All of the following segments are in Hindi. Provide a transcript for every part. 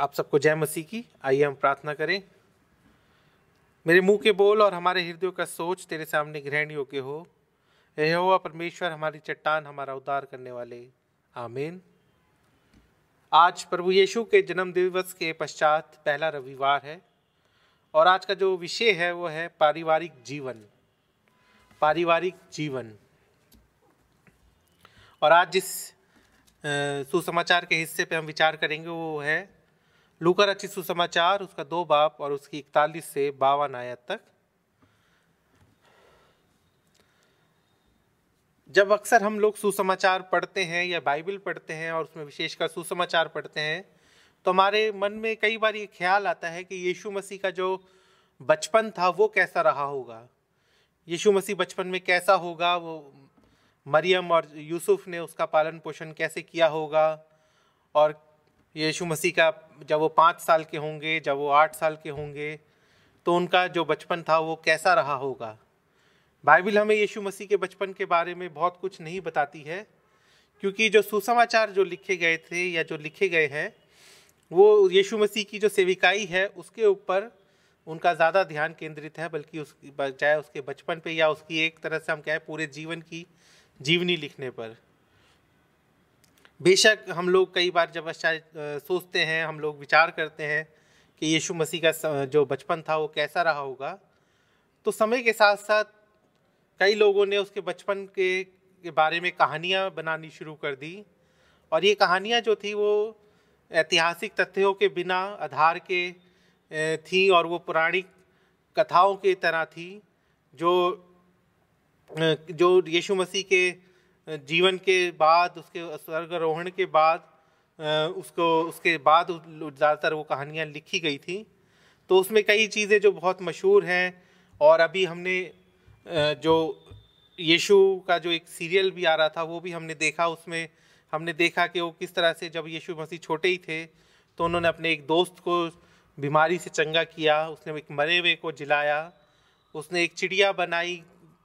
आप सबको जय मसीह की आइए हम प्रार्थना करें मेरे मुंह के बोल और हमारे हृदयों का सोच तेरे सामने ग्रहण योग्य हो यह हो परमेश्वर हमारी चट्टान हमारा उद्धार करने वाले आमीन आज प्रभु यीशु के जन्म दिवस के पश्चात पहला रविवार है और आज का जो विषय है वो है पारिवारिक जीवन पारिवारिक जीवन और आज जिस सुसमाचार के हिस्से पे हम विचार करेंगे वो है लूकर अच्छी सुसमाचार उसका दो बाप और उसकी इकतालीस से बावन आयत तक जब अक्सर हम लोग सुसमाचार पढ़ते हैं या बाइबल पढ़ते हैं और उसमें विशेषकर सुसमाचार पढ़ते हैं तो हमारे मन में कई बार ये ख्याल आता है कि यीशु मसीह का जो बचपन था वो कैसा रहा होगा यीशु मसीह बचपन में कैसा होगा वो मरियम और यूसुफ ने उसका पालन पोषण कैसे किया होगा और यीशु मसीह का जब वो पाँच साल के होंगे जब वो आठ साल के होंगे तो उनका जो बचपन था वो कैसा रहा होगा बाइबिल हमें यीशु मसीह के बचपन के बारे में बहुत कुछ नहीं बताती है क्योंकि जो सुसमाचार जो लिखे गए थे या जो लिखे गए हैं वो यीशु मसीह की जो सेविकाई है उसके ऊपर उनका ज़्यादा ध्यान केंद्रित है बल्कि उस बजाय उसके बचपन पे या उसकी एक तरह से हम कहें पूरे जीवन की जीवनी लिखने पर बेशक हम लोग कई बार जब अच्छा सोचते हैं हम लोग विचार करते हैं कि यीशु मसीह का जो बचपन था वो कैसा रहा होगा तो समय के साथ साथ कई लोगों ने उसके बचपन के के बारे में कहानियाँ बनानी शुरू कर दी और ये कहानियाँ जो थी वो ऐतिहासिक तथ्यों के बिना आधार के थी और वो पौराणिक कथाओं की तरह थी जो जो यीशु मसीह के जीवन के बाद उसके स्वर्गारोहण के बाद उसको उसके बाद ज़्यादातर वो कहानियाँ लिखी गई थी तो उसमें कई चीज़ें जो बहुत मशहूर हैं और अभी हमने जो यीशु का जो एक सीरियल भी आ रहा था वो भी हमने देखा उसमें हमने देखा कि वो किस तरह से जब यीशु मसीह छोटे ही थे तो उन्होंने अपने एक दोस्त को बीमारी से चंगा किया उसने एक मरे हुए को जिलाया उसने एक चिड़िया बनाई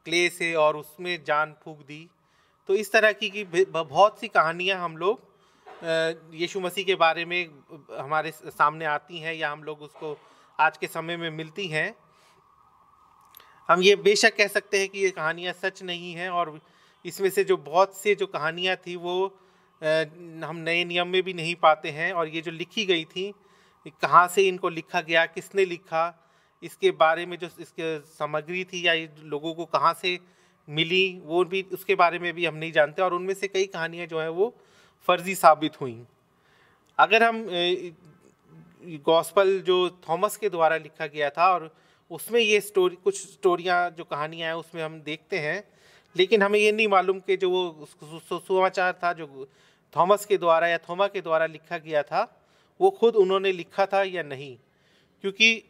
क्ले से और उसमें जान फूक दी तो इस तरह की, की बहुत सी कहानियाँ हम लोग यीशु मसीह के बारे में हमारे सामने आती हैं या हम लोग उसको आज के समय में मिलती हैं हम ये बेशक कह सकते हैं कि ये कहानियाँ सच नहीं हैं और इसमें से जो बहुत से जो कहानियाँ थी वो हम नए नियम में भी नहीं पाते हैं और ये जो लिखी गई थी कहाँ से इनको लिखा गया किसने लिखा इसके बारे में जो इसके सामग्री थी या लोगों को कहाँ से मिली वो भी उसके बारे में भी हम नहीं जानते और उनमें से कई कहानियाँ जो हैं वो फर्जी साबित हुई अगर हम गॉस्पल जो थॉमस के द्वारा लिखा गया था और उसमें ये स्टोरी कुछ स्टोरियाँ जो कहानियाँ हैं उसमें हम देखते हैं लेकिन हमें ये नहीं मालूम कि जो वो समाचार था जो थॉमस के द्वारा या थोमा के द्वारा लिखा गया था वो खुद उन्होंने लिखा था या नहीं क्योंकि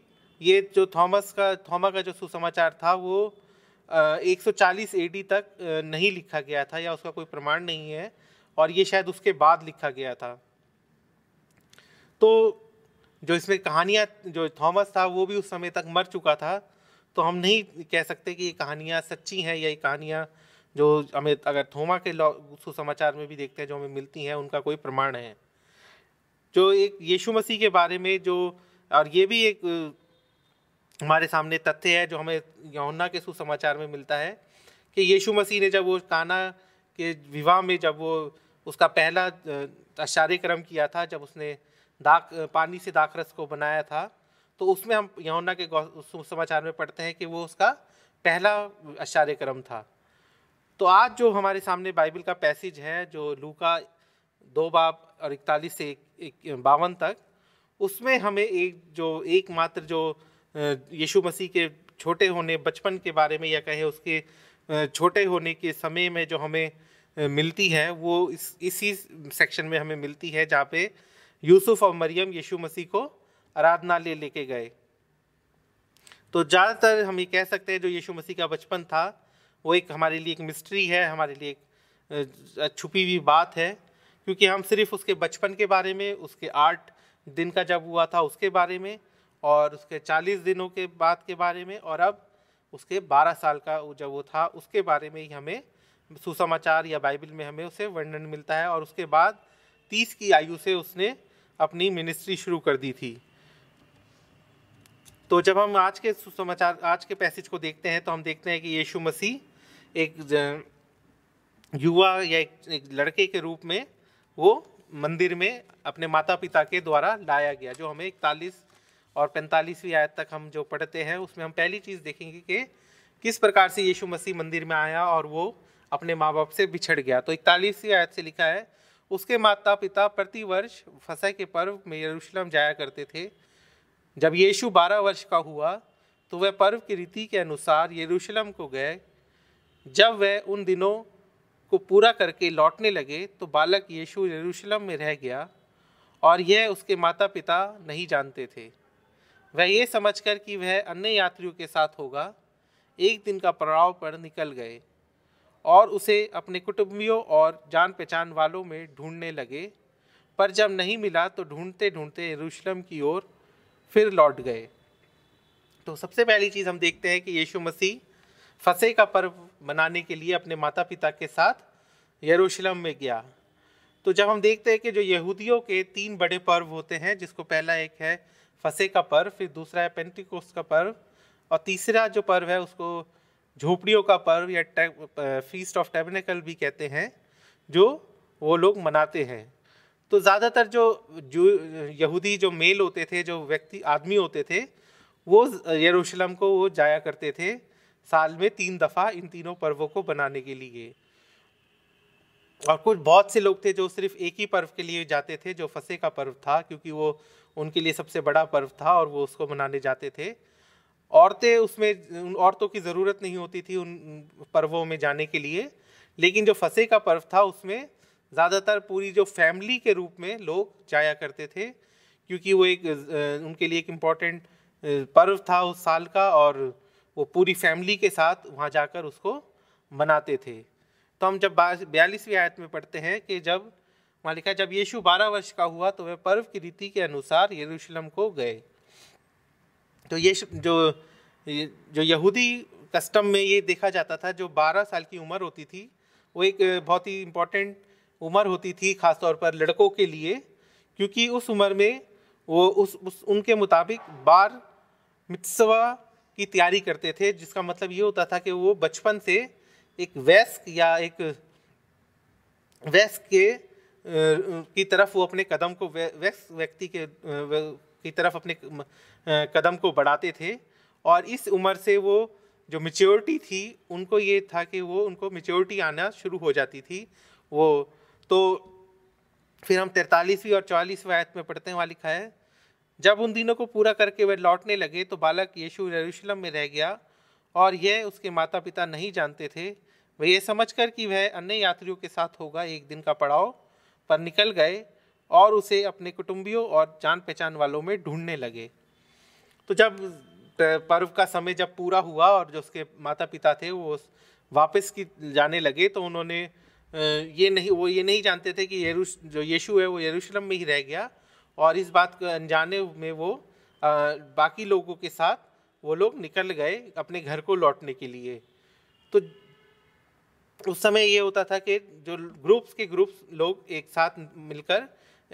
ये जो थॉमस का थॉमा का जो सुसमाचार था वो 140 एडी तक नहीं लिखा गया था या उसका कोई प्रमाण नहीं है और ये शायद उसके बाद लिखा गया था तो जो इसमें कहानियाँ जो थॉमस था वो भी उस समय तक मर चुका था तो हम नहीं कह सकते कि ये कहानियाँ सच्ची हैं या ये कहानियाँ जो हमें अगर थोमा के सुसमाचार में भी देखते हैं जो हमें मिलती हैं उनका कोई प्रमाण है जो एक यीशु मसीह के बारे में जो और ये भी एक हमारे सामने तथ्य है जो हमें यौना के सुसमाचार में मिलता है कि यीशु मसीह ने जब वो काना के विवाह में जब वो उसका पहला आश्चर्यक्रम किया था जब उसने दाक पानी से दाखरस को बनाया था तो उसमें हम यौना के सुसमाचार में पढ़ते हैं कि वो उसका पहला आश्चर्यक्रम था तो आज जो हमारे सामने बाइबल का पैसेज है जो लूका दो बाप और इकतालीस से एक, एक बावन तक उसमें हमें एक जो एकमात्र जो यीशु मसीह के छोटे होने बचपन के बारे में या कहें उसके छोटे होने के समय में जो हमें मिलती है वो इस इसी सेक्शन में हमें मिलती है जहाँ पे यूसुफ और मरियम यीशु मसीह को आराधनालय लेके गए तो ज़्यादातर हम ये कह सकते हैं जो यीशु मसीह का बचपन था वो एक हमारे लिए एक मिस्ट्री है हमारे लिए एक छुपी हुई बात है क्योंकि हम सिर्फ उसके बचपन के बारे में उसके आठ दिन का जब हुआ था उसके बारे में और उसके 40 दिनों के बाद के बारे में और अब उसके 12 साल का जब वो था उसके बारे में ही हमें सुसमाचार या बाइबल में हमें उसे वर्णन मिलता है और उसके बाद 30 की आयु से उसने अपनी मिनिस्ट्री शुरू कर दी थी तो जब हम आज के सुसमाचार आज के पैसेज को देखते हैं तो हम देखते हैं कि यीशु मसीह एक युवा या एक, एक लड़के के रूप में वो मंदिर में अपने माता पिता के द्वारा लाया गया जो हमें इकतालीस और पैंतालीसवीं आयत तक हम जो पढ़ते हैं उसमें हम पहली चीज़ देखेंगे कि किस प्रकार से यीशु मसीह मंदिर में आया और वो अपने माँ बाप से बिछड़ गया तो इकतालीसवीं आयत से लिखा है उसके माता पिता प्रतिवर्ष फसह के पर्व में यरूशलम जाया करते थे जब यीशु बारह वर्ष का हुआ तो वह पर्व की रीति के अनुसार यरूशलम को गए जब वह उन दिनों को पूरा करके लौटने लगे तो बालक यीशु यरूशलम में रह गया और यह उसके माता पिता नहीं जानते थे वह ये समझकर कि वह अन्य यात्रियों के साथ होगा एक दिन का पड़ाव पर निकल गए और उसे अपने कुटुंबियों और जान पहचान वालों में ढूंढने लगे पर जब नहीं मिला तो ढूंढते ढूंढते यरूशलम की ओर फिर लौट गए तो सबसे पहली चीज़ हम देखते हैं कि यीशु मसीह फसे का पर्व मनाने के लिए अपने माता पिता के साथ यरूशलम में गया तो जब हम देखते हैं कि जो यहूदियों के तीन बड़े पर्व होते हैं जिसको पहला एक है फसे का पर्व फिर दूसरा है पेंटिकोस का पर्व और तीसरा जो पर्व है उसको झोपड़ियों का पर्व या फीस्ट ऑफ टेबनेकल भी कहते हैं जो वो लोग मनाते हैं तो ज़्यादातर जो जो यहूदी जो मेल होते थे जो व्यक्ति आदमी होते थे वो यरूशलेम को वो जाया करते थे साल में तीन दफ़ा इन तीनों पर्वों को बनाने के लिए और कुछ बहुत से लोग थे जो सिर्फ एक ही पर्व के लिए जाते थे जो फसे का पर्व था क्योंकि वो उनके लिए सबसे बड़ा पर्व था और वो उसको मनाने जाते थे औरतें उसमें उन औरतों की ज़रूरत नहीं होती थी उन पर्वों में जाने के लिए लेकिन जो फसे का पर्व था उसमें ज़्यादातर पूरी जो फैमिली के रूप में लोग जाया करते थे क्योंकि वो एक उनके लिए एक इम्पॉर्टेंट पर्व था उस साल का और वो पूरी फैमिली के साथ वहाँ जाकर उसको मनाते थे तो हम जब बयालीसवीं आयत में पढ़ते हैं कि जब वहाँ लिखा है जब यीशु बारह वर्ष का हुआ तो वह पर्व की रीति के अनुसार यरूशलेम को गए तो ये जो जो यहूदी कस्टम में ये देखा जाता था जो बारह साल की उम्र होती थी वो एक बहुत ही इम्पोर्टेंट उम्र होती थी ख़ासतौर पर लड़कों के लिए क्योंकि उस उम्र में वो उस, उस उनके मुताबिक बार मित्सवा की तैयारी करते थे जिसका मतलब ये होता था कि वो बचपन से एक वैस्क या एक वैस्क के की तरफ वो अपने कदम को व्यक्स व्यक्ति के की तरफ अपने कदम को बढ़ाते थे और इस उम्र से वो जो मेच्योरिटी थी उनको ये था कि वो उनको मेच्योरिटी आना शुरू हो जाती थी वो तो फिर हम तैतालीसवीं और चौवालीसवीं आयत में पढ़ते हैं वहाँ लिखा है जब उन दिनों को पूरा करके वे लौटने लगे तो बालक यीशु यरूशलेम में रह गया और यह उसके माता पिता नहीं जानते थे वह ये कर कि वह अन्य यात्रियों के साथ होगा एक दिन का पड़ाव पर निकल गए और उसे अपने कुटुंबियों और जान पहचान वालों में ढूंढने लगे तो जब पर्व का समय जब पूरा हुआ और जो उसके माता पिता थे वो वापस की जाने लगे तो उन्होंने ये नहीं वो ये नहीं जानते थे कि यरूश जो यीशु है वो यरूशलम में ही रह गया और इस बात को अनजाने में वो आ, बाकी लोगों के साथ वो लोग निकल गए अपने घर को लौटने के लिए तो उस समय ये होता था कि जो ग्रुप्स के ग्रुप्स लोग एक साथ मिलकर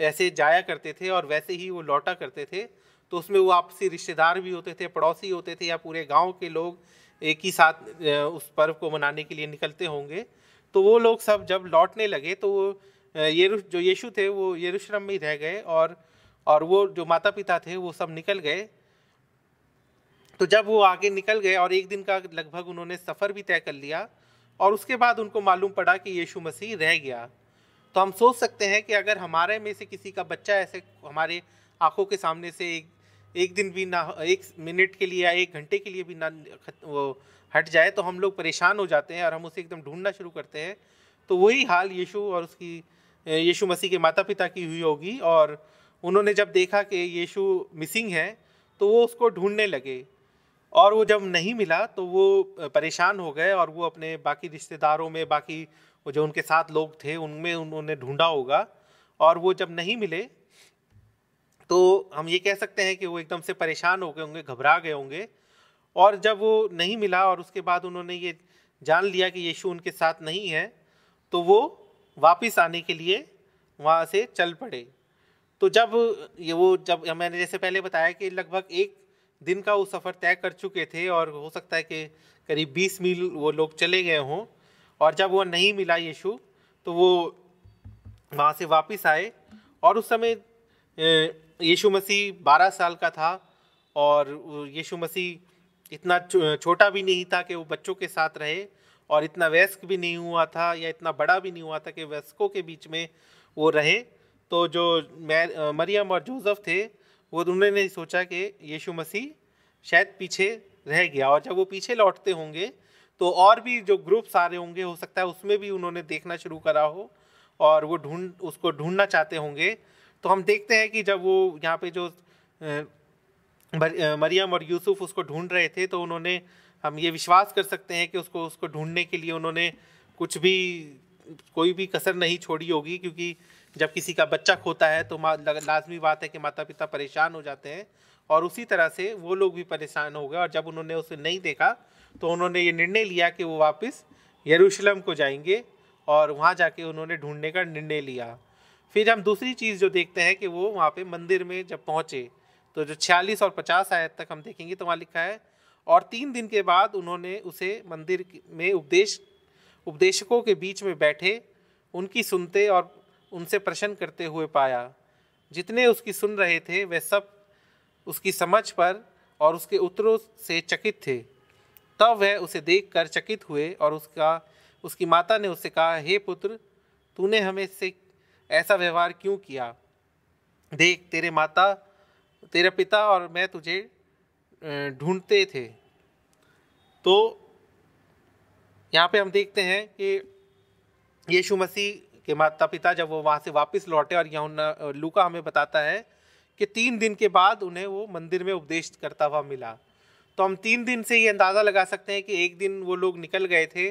ऐसे जाया करते थे और वैसे ही वो लौटा करते थे तो उसमें वो आपसी रिश्तेदार भी होते थे पड़ोसी होते थे या पूरे गांव के लोग एक ही साथ उस पर्व को मनाने के लिए निकलते होंगे तो वो लोग सब जब लौटने लगे तो वो ये जो यीशु थे वो येरुश्रम में ही रह गए और और वो जो माता पिता थे वो सब निकल गए तो जब वो आगे निकल गए और एक दिन का लगभग उन्होंने सफ़र भी तय कर लिया और उसके बाद उनको मालूम पड़ा कि यीशु मसीह रह गया तो हम सोच सकते हैं कि अगर हमारे में से किसी का बच्चा ऐसे हमारे आंखों के सामने से एक एक दिन भी ना एक मिनट के लिए या एक घंटे के लिए भी ना वो हट जाए तो हम लोग परेशान हो जाते हैं और हम उसे एकदम ढूंढना शुरू करते हैं तो वही हाल यीशु और उसकी यीशु मसीह के माता पिता की हुई होगी और उन्होंने जब देखा कि यीशु मिसिंग है तो वो उसको ढूंढने लगे और वो जब नहीं मिला तो वो परेशान हो गए और वो अपने बाकी रिश्तेदारों में बाकी वो जो उनके साथ लोग थे उनमें उन्होंने ढूंढा होगा और वो जब नहीं मिले तो हम ये कह सकते हैं कि वो एकदम से परेशान हो गए होंगे घबरा गए होंगे और जब वो नहीं मिला और उसके बाद उन्होंने ये जान लिया कि यीशु उनके साथ नहीं है तो वो वापस आने के लिए वहाँ से चल पड़े तो जब ये वो जब मैंने जैसे पहले बताया कि लगभग एक दिन का वो सफ़र तय कर चुके थे और हो सकता है कि करीब बीस मील वो लोग चले गए हों और जब वो नहीं मिला यीशु तो वो वहाँ से वापस आए और उस समय यीशु मसीह बारह साल का था और यीशु मसीह इतना छोटा भी नहीं था कि वो बच्चों के साथ रहे और इतना वयस्क भी नहीं हुआ था या इतना बड़ा भी नहीं हुआ था कि वयस्कों के बीच में वो रहें तो जो मरियम और जोसेफ थे वो तो उन्होंने सोचा कि यीशु मसीह शायद पीछे रह गया और जब वो पीछे लौटते होंगे तो और भी जो ग्रुप सारे होंगे हो सकता है उसमें भी उन्होंने देखना शुरू करा हो और वो ढूंढ उसको ढूंढना चाहते होंगे तो हम देखते हैं कि जब वो यहाँ पे जो मरियम और यूसुफ उसको ढूंढ रहे थे तो उन्होंने हम ये विश्वास कर सकते हैं कि उसको उसको ढूंढने के लिए उन्होंने कुछ भी कोई भी कसर नहीं छोड़ी होगी क्योंकि जब किसी का बच्चा खोता है तो लाजमी बात है कि माता पिता परेशान हो जाते हैं और उसी तरह से वो लोग भी परेशान हो गए और जब उन्होंने उसे नहीं देखा तो उन्होंने ये निर्णय लिया कि वो वापस यरूशलम को जाएंगे और वहाँ जाके उन्होंने ढूंढने का निर्णय लिया फिर हम दूसरी चीज़ जो देखते हैं कि वो वहाँ पे मंदिर में जब पहुँचे तो जो छियालीस और पचास आयत तक हम देखेंगे तो वहाँ लिखा है और तीन दिन के बाद उन्होंने उसे मंदिर में उपदेश उपदेशकों के बीच में बैठे उनकी सुनते और उनसे प्रश्न करते हुए पाया जितने उसकी सुन रहे थे वे सब उसकी समझ पर और उसके उत्तरों से चकित थे तब वह उसे देखकर चकित हुए और उसका उसकी माता ने उससे कहा हे पुत्र तूने हमें से ऐसा व्यवहार क्यों किया देख तेरे माता तेरे पिता और मैं तुझे ढूंढते थे तो यहाँ पे हम देखते हैं कि यीशु मसीह के माता पिता जब वो वहाँ से वापस लौटे और यहाँ लूका हमें बताता है कि तीन दिन के बाद उन्हें वो मंदिर में उपदेश करता हुआ मिला तो हम तीन दिन से ये अंदाज़ा लगा सकते हैं कि एक दिन वो लोग निकल गए थे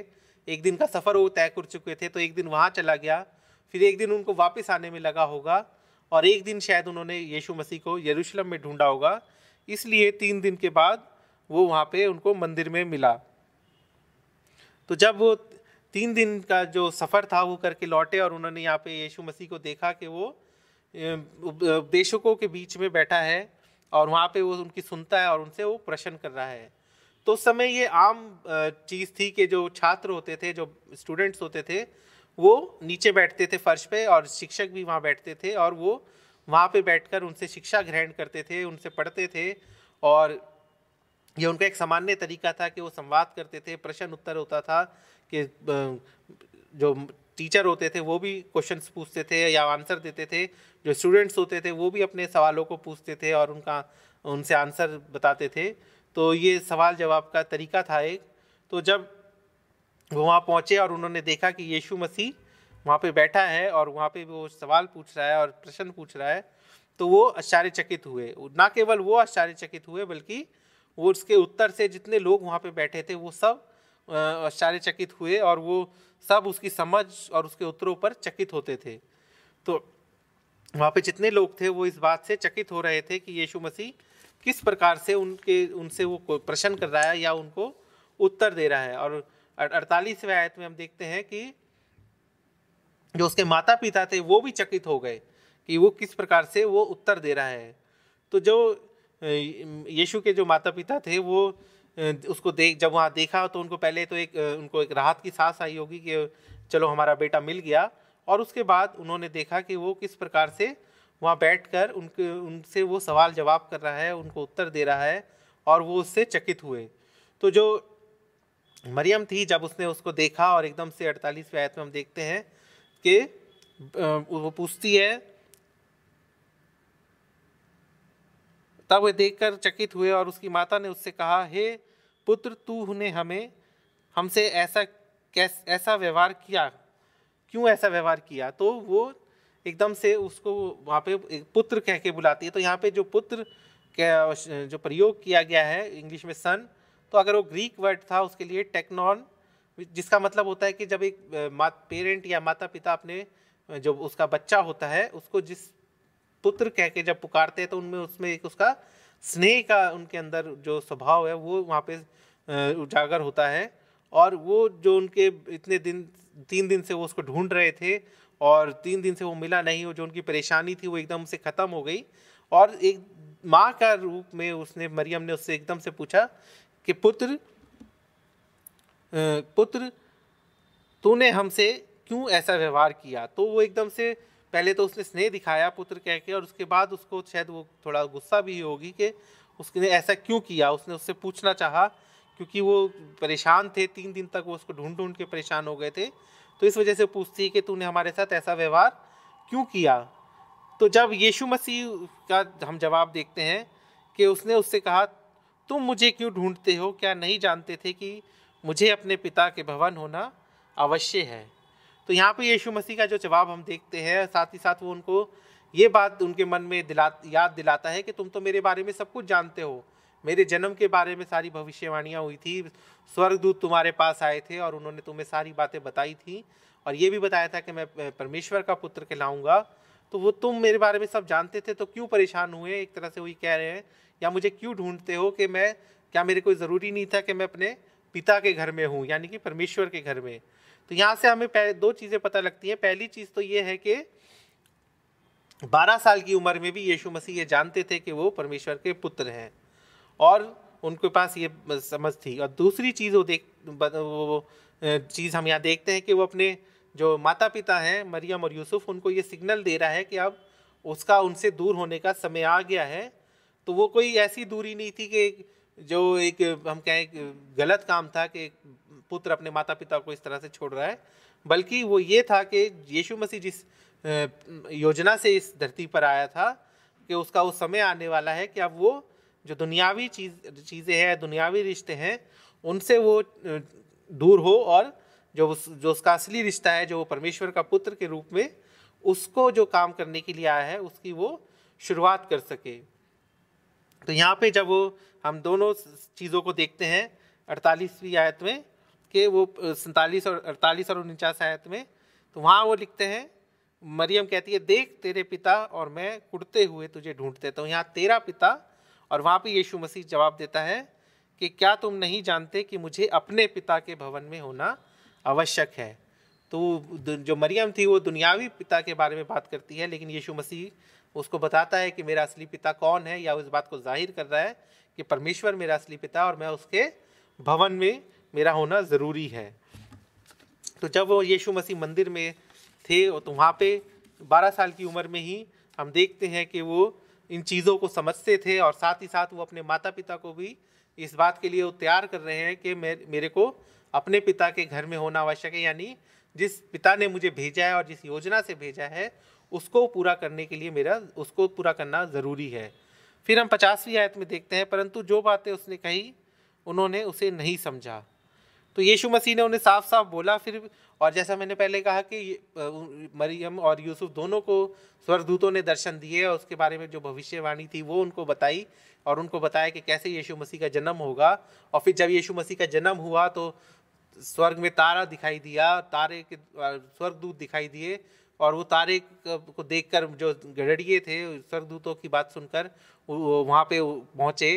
एक दिन का सफ़र वो तय कर चुके थे तो एक दिन वहाँ चला गया फिर एक दिन उनको वापस आने में लगा होगा और एक दिन शायद उन्होंने यीशु मसीह को यरूशलेम में ढूंढा होगा इसलिए तीन दिन के बाद वो वहाँ पे उनको मंदिर में मिला तो जब वो तीन दिन का जो सफ़र था वो करके लौटे और उन्होंने यहाँ पे यीशु मसीह को देखा कि वो उपदेशकों के बीच में बैठा है और वहाँ पे वो उनकी सुनता है और उनसे वो प्रश्न कर रहा है तो उस समय ये आम चीज़ थी कि जो छात्र होते थे जो स्टूडेंट्स होते थे वो नीचे बैठते थे फर्श पे और शिक्षक भी वहाँ बैठते थे और वो वहाँ पे बैठकर उनसे शिक्षा ग्रहण करते थे उनसे पढ़ते थे और ये उनका एक सामान्य तरीका था कि वो संवाद करते थे प्रश्न उत्तर होता था के जो टीचर होते थे वो भी क्वेश्चंस पूछते थे या आंसर देते थे जो स्टूडेंट्स होते थे वो भी अपने सवालों को पूछते थे और उनका उनसे आंसर बताते थे तो ये सवाल जवाब का तरीका था एक तो जब वो वहाँ पहुँचे और उन्होंने देखा कि यीशु मसीह वहाँ पे बैठा है और वहाँ पे वो सवाल पूछ रहा है और प्रश्न पूछ रहा है तो वो आश्चर्यचकित हुए ना केवल वो आश्चर्यचकित हुए बल्कि वो उसके उत्तर से जितने लोग वहाँ पे बैठे थे वो सब आश्चर्यचकित हुए और वो सब उसकी समझ और उसके उत्तरों पर चकित होते थे तो वहाँ पे जितने लोग थे वो इस बात से चकित हो रहे थे कि यीशु मसीह किस प्रकार से उनके उनसे वो प्रश्न कर रहा है या उनको उत्तर दे रहा है और अड़तालीसवें आयत में हम देखते हैं कि जो उसके माता पिता थे वो भी चकित हो गए कि वो किस प्रकार से वो उत्तर दे रहा है तो जो यीशु के जो माता पिता थे वो उसको देख जब वहाँ देखा तो उनको पहले तो एक उनको एक राहत की सांस आई होगी कि चलो हमारा बेटा मिल गया और उसके बाद उन्होंने देखा कि वो किस प्रकार से वहाँ बैठ कर उनके उनसे वो सवाल जवाब कर रहा है उनको उत्तर दे रहा है और वो उससे चकित हुए तो जो मरियम थी जब उसने उसको देखा और एकदम से अड़तालीसवें आयत में हम देखते हैं कि वो पूछती है तब वे देखकर चकित हुए और उसकी माता ने उससे कहा हे पुत्र तू ने हमें हमसे ऐसा कैस ऐसा व्यवहार किया क्यों ऐसा व्यवहार किया तो वो एकदम से उसको वहाँ पे पुत्र कह के बुलाती है तो यहाँ पे जो पुत्र जो प्रयोग किया गया है इंग्लिश में सन तो अगर वो ग्रीक वर्ड था उसके लिए टेक्नॉन जिसका मतलब होता है कि जब एक पेरेंट या माता पिता अपने जो उसका बच्चा होता है उसको जिस पुत्र कह के जब पुकारते हैं तो उनमें उसमें एक उसका स्नेह का उनके अंदर जो स्वभाव है वो वहाँ पे उजागर होता है और वो जो उनके इतने दिन तीन दिन से वो उसको ढूंढ रहे थे और तीन दिन से वो मिला नहीं वो जो उनकी परेशानी थी वो एकदम से ख़त्म हो गई और एक माँ का रूप में उसने मरियम ने उससे एकदम से पूछा कि पुत्र पुत्र तूने हमसे क्यों ऐसा व्यवहार किया तो वो एकदम से पहले तो उसने स्नेह दिखाया पुत्र कह के और उसके बाद उसको शायद वो थोड़ा गुस्सा भी होगी कि उसने ऐसा क्यों किया उसने उससे पूछना चाहा क्योंकि वो परेशान थे तीन दिन तक वो उसको ढूंढ ढूंढ के परेशान हो गए थे तो इस वजह से पूछती है कि तूने हमारे साथ ऐसा व्यवहार क्यों किया तो जब यीशु मसीह का हम जवाब देखते हैं कि उसने उससे कहा तुम मुझे क्यों ढूंढते हो क्या नहीं जानते थे कि मुझे अपने पिता के भवन होना अवश्य है तो यहाँ पे यीशु मसीह का जो जवाब हम देखते हैं साथ ही साथ वो उनको ये बात उनके मन में दिला याद दिलाता है कि तुम तो मेरे बारे में सब कुछ जानते हो मेरे जन्म के बारे में सारी भविष्यवाणियाँ हुई थी स्वर्गदूत तुम्हारे पास आए थे और उन्होंने तुम्हें सारी बातें बताई थी और ये भी बताया था कि मैं परमेश्वर का पुत्र कहलाऊंगा तो वो तुम मेरे बारे में सब जानते थे तो क्यों परेशान हुए एक तरह से वही कह रहे हैं या मुझे क्यों ढूंढते हो कि मैं क्या मेरे कोई ज़रूरी नहीं था कि मैं अपने पिता के घर में हूँ यानी कि परमेश्वर के घर में तो यहाँ से हमें दो चीज़ें पता लगती हैं पहली चीज़ तो ये है कि बारह साल की उम्र में भी यीशु मसीह ये जानते थे कि वो परमेश्वर के पुत्र हैं और उनके पास ये समझ थी और दूसरी चीज़ वो देख वो चीज़ हम यहाँ देखते हैं कि वो अपने जो माता पिता हैं मरियम और यूसुफ उनको ये सिग्नल दे रहा है कि अब उसका उनसे दूर होने का समय आ गया है तो वो कोई ऐसी दूरी नहीं थी कि जो एक हम कहें गलत काम था कि पुत्र अपने माता पिता को इस तरह से छोड़ रहा है बल्कि वो ये था कि यीशु मसीह जिस योजना से इस धरती पर आया था कि उसका उस समय आने वाला है कि अब वो जो दुनियावी चीज चीज़ें हैं दुनियावी रिश्ते हैं उनसे वो दूर हो और जो उस जो उसका असली रिश्ता है जो वो परमेश्वर का पुत्र के रूप में उसको जो काम करने के लिए आया है उसकी वो शुरुआत कर सके तो यहाँ पे जब वो हम दोनों चीज़ों को देखते हैं अड़तालीसवीं आयत में के वो सैंतालीस और अड़तालीस और उनचास आयत में तो वहाँ वो लिखते हैं मरियम कहती है देख तेरे पिता और मैं कुड़ते हुए तुझे ढूंढते तो यहाँ तेरा पिता और वहाँ पे यीशु मसीह जवाब देता है कि क्या तुम नहीं जानते कि मुझे अपने पिता के भवन में होना आवश्यक है तो जो मरियम थी वो दुनियावी पिता के बारे में बात करती है लेकिन यीशु मसीह उसको बताता है कि मेरा असली पिता कौन है या उस बात को जाहिर कर रहा है कि परमेश्वर मेरा असली पिता और मैं उसके भवन में मेरा होना ज़रूरी है तो जब वो यीशु मसीह मंदिर में थे तो वहाँ पे बारह साल की उम्र में ही हम देखते हैं कि वो इन चीज़ों को समझते थे और साथ ही साथ वो अपने माता पिता को भी इस बात के लिए वो तैयार कर रहे हैं कि मेरे को अपने पिता के घर में होना आवश्यक है यानी जिस पिता ने मुझे भेजा है और जिस योजना से भेजा है उसको पूरा करने के लिए मेरा उसको पूरा करना ज़रूरी है फिर हम पचासवीं आयत में देखते हैं परंतु जो बातें उसने कही उन्होंने उसे नहीं समझा तो यीशु मसीह ने उन्हें साफ साफ बोला फिर और जैसा मैंने पहले कहा कि मरियम और यूसुफ दोनों को स्वर्गदूतों ने दर्शन दिए और उसके बारे में जो भविष्यवाणी थी वो उनको बताई और उनको बताया कि कैसे यीशु मसीह का जन्म होगा और फिर जब यीशु मसीह का जन्म हुआ तो स्वर्ग में तारा दिखाई दिया तारे के स्वर्गदूत दिखाई दिए और वो तारे को देखकर जो गड़िए थे स्वर्गदूतों की बात सुनकर वहाँ पे पहुँचे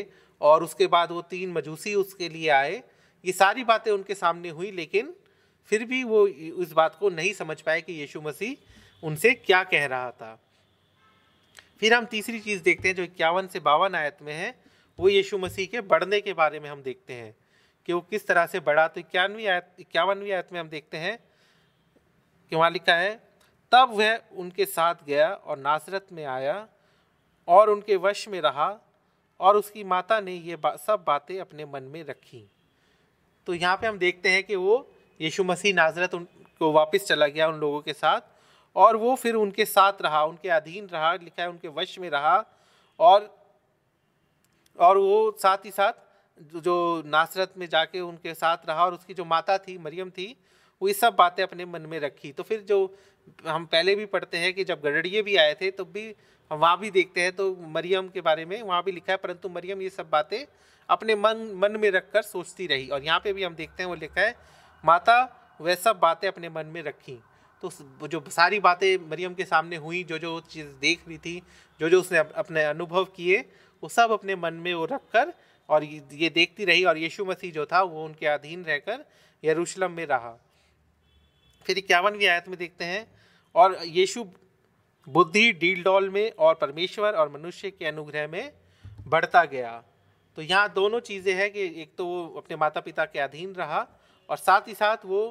और उसके बाद वो तीन मजूसी उसके लिए आए ये सारी बातें उनके सामने हुई लेकिन फिर भी वो उस बात को नहीं समझ पाए कि यीशु मसीह उनसे क्या कह रहा था फिर हम तीसरी चीज़ देखते हैं जो इक्यावन से बावन आयत में है वो यीशु मसीह के बढ़ने के बारे में हम देखते हैं कि वो किस तरह से बढ़ा तो इक्यानवी आयत इक्यावनवीं आयत में हम देखते हैं कि वहाँ लिखा है तब वह उनके साथ गया और नासरत में आया और उनके वश में रहा और उसकी माता ने ये बा, सब बातें अपने मन में रखी तो यहाँ पे हम देखते हैं कि वो यीशु मसीह नाजरत उनको वापस चला गया उन लोगों के साथ और वो फिर उनके साथ रहा उनके अधीन रहा लिखा है उनके वश में रहा और और वो साथ ही साथ जो नासरत में जाके उनके साथ रहा और उसकी जो माता थी मरियम थी वो ये सब बातें अपने मन में रखी तो फिर जो हम पहले भी पढ़ते हैं कि जब गडड़िए भी आए थे तब तो भी वहाँ भी देखते हैं तो मरियम के बारे में वहाँ भी लिखा है परंतु मरियम ये सब बातें अपने मन मन में रख कर सोचती रही और यहाँ पे भी हम देखते हैं वो लिखा है माता वह सब बातें अपने मन में रखी तो जो सारी बातें मरियम के सामने हुई जो जो चीज़ देख रही थी जो जो उसने अपने अनुभव किए वो सब अपने मन में वो रख कर और ये देखती रही और यीशु मसीह जो था वो उनके अधीन रहकर यरूशलम में रहा फिर इक्यावनवीं आयत में देखते हैं और यीशु बुद्धि डील डॉल में और परमेश्वर और मनुष्य के अनुग्रह में बढ़ता गया तो यहाँ दोनों चीज़ें हैं कि एक तो वो अपने माता पिता के अधीन रहा और साथ ही साथ वो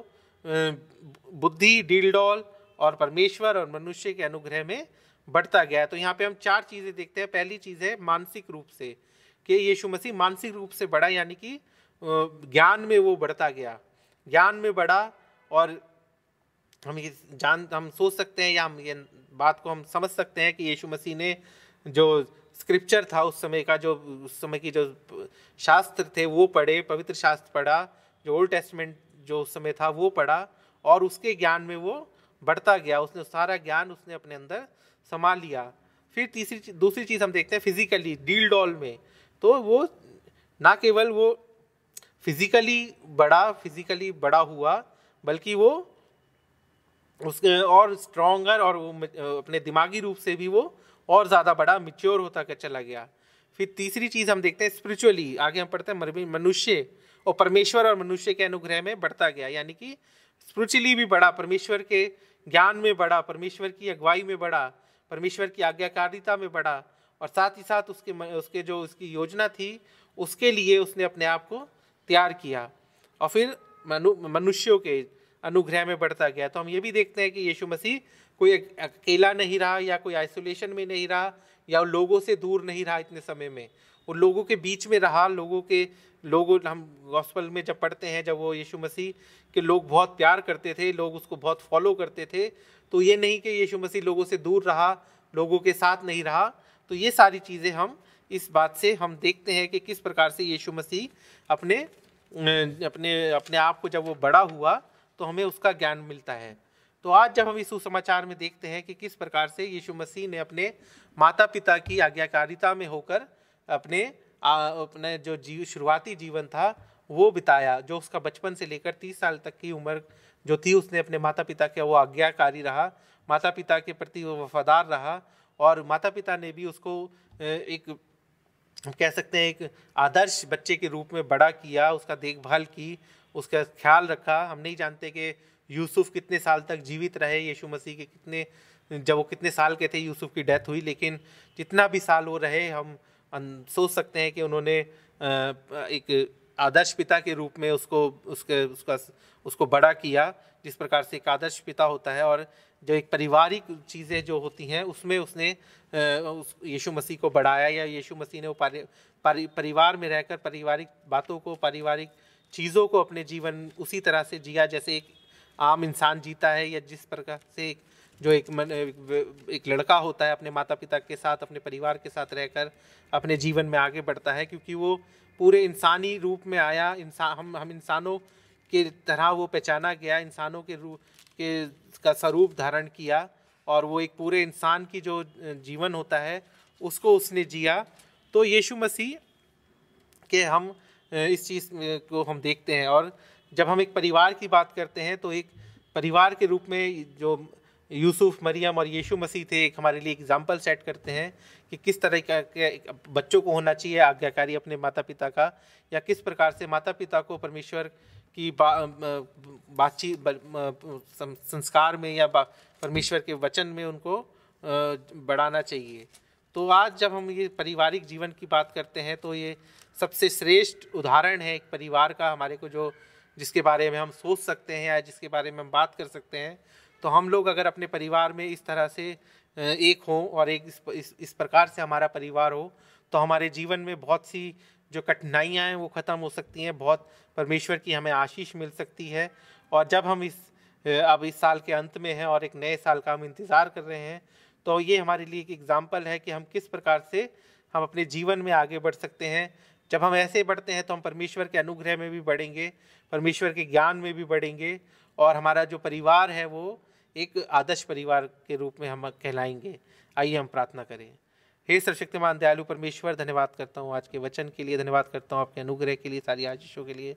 बुद्धि डीलडॉल और परमेश्वर और मनुष्य के अनुग्रह में बढ़ता गया तो यहाँ पे हम चार चीज़ें देखते हैं पहली चीज़ है मानसिक रूप से कि यीशु मसीह मानसिक रूप से बढ़ा यानी कि ज्ञान में वो बढ़ता गया ज्ञान में बढ़ा और हम ये जान हम सोच सकते हैं या हम ये बात को हम समझ सकते हैं कि यीशु मसीह ने जो स्क्रिप्चर था उस समय का जो उस समय की जो शास्त्र थे वो पढ़े पवित्र शास्त्र पढ़ा जो ओल्ड टेस्टमेंट जो उस समय था वो पढ़ा और उसके ज्ञान में वो बढ़ता गया उसने सारा ज्ञान उसने अपने अंदर समा लिया फिर तीसरी दूसरी चीज़ हम देखते हैं फिजिकली डील डॉल में तो वो ना केवल वो फिजिकली बड़ा फिजिकली बड़ा हुआ बल्कि वो उसके और स्ट्रॉन्गर और वो अपने दिमागी रूप से भी वो और ज़्यादा बड़ा मिच्योर होता कर चला गया फिर तीसरी चीज़ हम देखते हैं स्पिरिचुअली आगे हम पढ़ते हैं मनुष्य और परमेश्वर और मनुष्य के अनुग्रह में बढ़ता गया यानी कि स्पिरिचुअली भी बढ़ा परमेश्वर के ज्ञान में बढ़ा परमेश्वर की अगुवाई में बढ़ा परमेश्वर की आज्ञाकारिता में बढ़ा और साथ ही साथ उसके उसके जो उसकी योजना थी उसके लिए उसने अपने आप को तैयार किया और फिर मनु मनुष्यों के अनुग्रह में बढ़ता गया तो हम ये भी देखते हैं कि यीशु मसीह कोई अकेला नहीं रहा या कोई आइसोलेशन में नहीं रहा या लोगों से दूर नहीं रहा इतने समय में वो लोगों के बीच में रहा लोगों के लोगों हम गॉस्पल में जब पढ़ते हैं जब वो यीशु मसीह के लोग बहुत प्यार करते थे लोग उसको बहुत फॉलो करते थे तो ये नहीं कि यीशु मसीह लोगों से दूर रहा लोगों के साथ नहीं रहा तो ये सारी चीज़ें हम इस बात से हम देखते हैं कि किस प्रकार से यीशु मसीह अपने अपने अपने आप को जब वो बड़ा हुआ तो हमें उसका ज्ञान मिलता है तो आज जब हम इस सुसमाचार में देखते हैं कि किस प्रकार से यीशु मसीह ने अपने माता पिता की आज्ञाकारिता में होकर अपने आ, अपने जो जीव शुरुआती जीवन था वो बिताया जो उसका बचपन से लेकर तीस साल तक की उम्र जो थी उसने अपने माता पिता के वो आज्ञाकारी रहा माता पिता के प्रति वो वफादार रहा और माता पिता ने भी उसको एक कह सकते हैं एक आदर्श बच्चे के रूप में बड़ा किया उसका देखभाल की उसका ख्याल रखा हम नहीं जानते कि यूसुफ कितने साल तक जीवित रहे यीशु मसीह के कितने जब वो कितने साल के थे यूसुफ की डेथ हुई लेकिन जितना भी साल वो रहे हम सोच सकते हैं कि उन्होंने एक आदर्श पिता के रूप में उसको उसके उसका उसको बड़ा किया जिस प्रकार से एक आदर्श पिता होता है और जो एक पारिवारिक चीज़ें जो होती हैं उसमें उसने उस यीशु मसीह को बढ़ाया या यीशु मसीह ने वो परिवार में रहकर पारिवारिक बातों को पारिवारिक चीज़ों को अपने जीवन उसी तरह से जिया जैसे एक आम इंसान जीता है या जिस प्रकार से जो एक मन एक लड़का होता है अपने माता पिता के साथ अपने परिवार के साथ रहकर अपने जीवन में आगे बढ़ता है क्योंकि वो पूरे इंसानी रूप में आया इंसान हम हम इंसानों के तरह वो पहचाना गया इंसानों के रूप के का स्वरूप धारण किया और वो एक पूरे इंसान की जो जीवन होता है उसको उसने जिया तो यीशु मसीह के हम इस चीज़ को हम देखते हैं और जब हम एक परिवार की बात करते हैं तो एक परिवार के रूप में जो यूसुफ मरियम और यीशु मसीह थे एक हमारे लिए एग्जाम्पल सेट करते हैं कि किस तरह का बच्चों को होना चाहिए आज्ञाकारी अपने माता पिता का या किस प्रकार से माता पिता को परमेश्वर की बातचीत संस्कार में या परमेश्वर के वचन में उनको बढ़ाना चाहिए तो आज जब हम ये पारिवारिक जीवन की बात करते हैं तो ये सबसे श्रेष्ठ उदाहरण है एक परिवार का हमारे को जो जिसके बारे में हम सोच सकते हैं या जिसके बारे में हम बात कर सकते हैं तो हम लोग अगर अपने परिवार में इस तरह से एक हो और एक इस, इस, इस प्रकार से हमारा परिवार हो तो हमारे जीवन में बहुत सी जो कठिनाइयाँ हैं वो ख़त्म हो सकती हैं बहुत परमेश्वर की हमें आशीष मिल सकती है और जब हम इस अब इस साल के अंत में हैं और एक नए साल का हम इंतज़ार कर रहे हैं तो ये हमारे लिए एक एग्ज़ाम्पल है कि हम किस प्रकार से हम अपने जीवन में आगे बढ़ सकते हैं जब हम ऐसे बढ़ते हैं तो हम परमेश्वर के अनुग्रह में भी बढ़ेंगे परमेश्वर के ज्ञान में भी बढ़ेंगे और हमारा जो परिवार है वो एक आदर्श परिवार के रूप में हम कहलाएंगे आइए हम प्रार्थना करें हे सर्वशक्तिमान दयालु परमेश्वर धन्यवाद करता हूँ आज के वचन के लिए धन्यवाद करता हूँ आपके अनुग्रह के लिए सारी आशीषों के लिए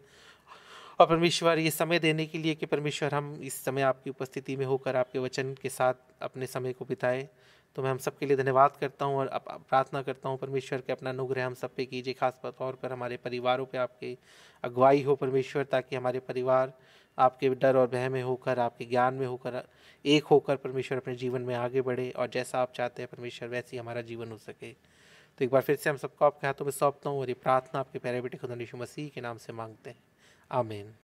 और परमेश्वर ये समय देने के लिए कि परमेश्वर हम इस समय आपकी उपस्थिति में होकर आपके वचन के साथ अपने समय को बिताएं तो मैं हम सबके लिए धन्यवाद करता हूँ और प्रार्थना करता हूँ परमेश्वर के अपना अनुग्रह हम सब पे कीजिए खास तौर पर हमारे परिवारों पे आपकी अगुवाई हो परमेश्वर ताकि हमारे परिवार आपके डर और भय में होकर आपके ज्ञान में होकर एक होकर परमेश्वर अपने जीवन में आगे बढ़े और जैसा आप चाहते हैं परमेश्वर वैसे ही हमारा जीवन हो सके तो एक बार फिर से हम सबको आपके हाथों में सौंपता हूँ और ये प्रार्थना आपके प्यारे बेटे खुदा यीशु मसीह के नाम से मांगते हैं आमीन